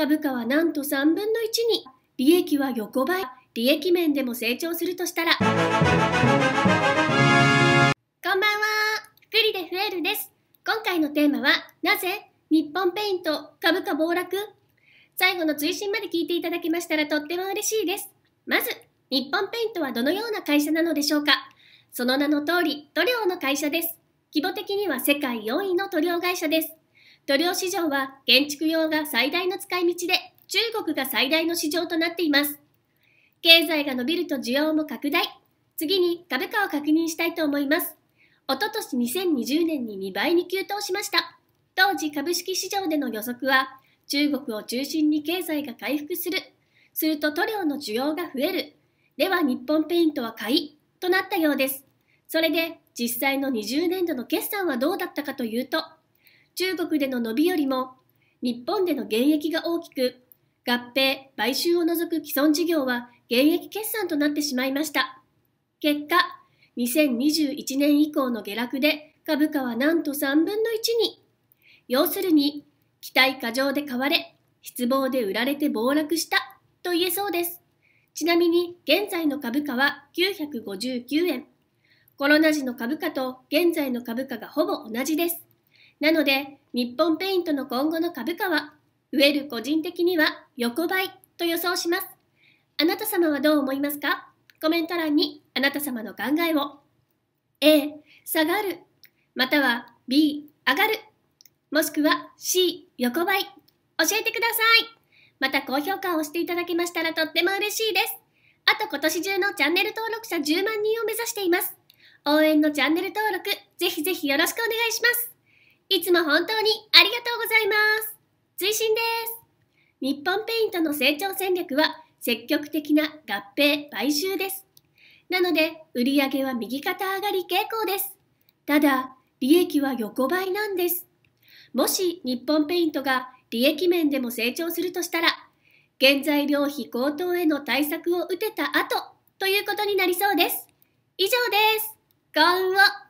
株価はなんと3分の1に、利益は横ばい、利益面でも成長するとしたら。こんばんは、福利でフエルです。今回のテーマは、なぜ日本ペイント株価暴落最後の追伸まで聞いていただけましたらとっても嬉しいです。まず、日本ペイントはどのような会社なのでしょうかその名の通り、塗料の会社です。規模的には世界4位の塗料会社です。塗料市場は建築用が最大の使い道で、中国が最大の市場となっています。経済が伸びると需要も拡大。次に株価を確認したいと思います。おととし2020年に2倍に急騰しました。当時株式市場での予測は、中国を中心に経済が回復する。すると塗料の需要が増える。では日本ペイントは買いとなったようです。それで実際の20年度の決算はどうだったかというと、中国での伸びよりも、日本での減益が大きく、合併、買収を除く既存事業は減益決算となってしまいました。結果、2021年以降の下落で株価はなんと3分の1に。要するに、期待過剰で買われ、失望で売られて暴落したと言えそうです。ちなみに現在の株価は959円。コロナ時の株価と現在の株価がほぼ同じです。なので、日本ペイントの今後の株価は、ウェル個人的には横ばいと予想します。あなた様はどう思いますかコメント欄にあなた様の考えを。A、下がる。または B、上がる。もしくは C、横ばい。教えてください。また高評価をしていただけましたらとっても嬉しいです。あと今年中のチャンネル登録者10万人を目指しています。応援のチャンネル登録、ぜひぜひよろしくお願いします。いつも本当にありがとうございます。追伸です。日本ペイントの成長戦略は積極的な合併買収です。なので、売上は右肩上がり傾向です。ただ、利益は横ばいなんです。もし日本ペイントが利益面でも成長するとしたら、原材料費高騰への対策を打てた後ということになりそうです。以上です。幸運を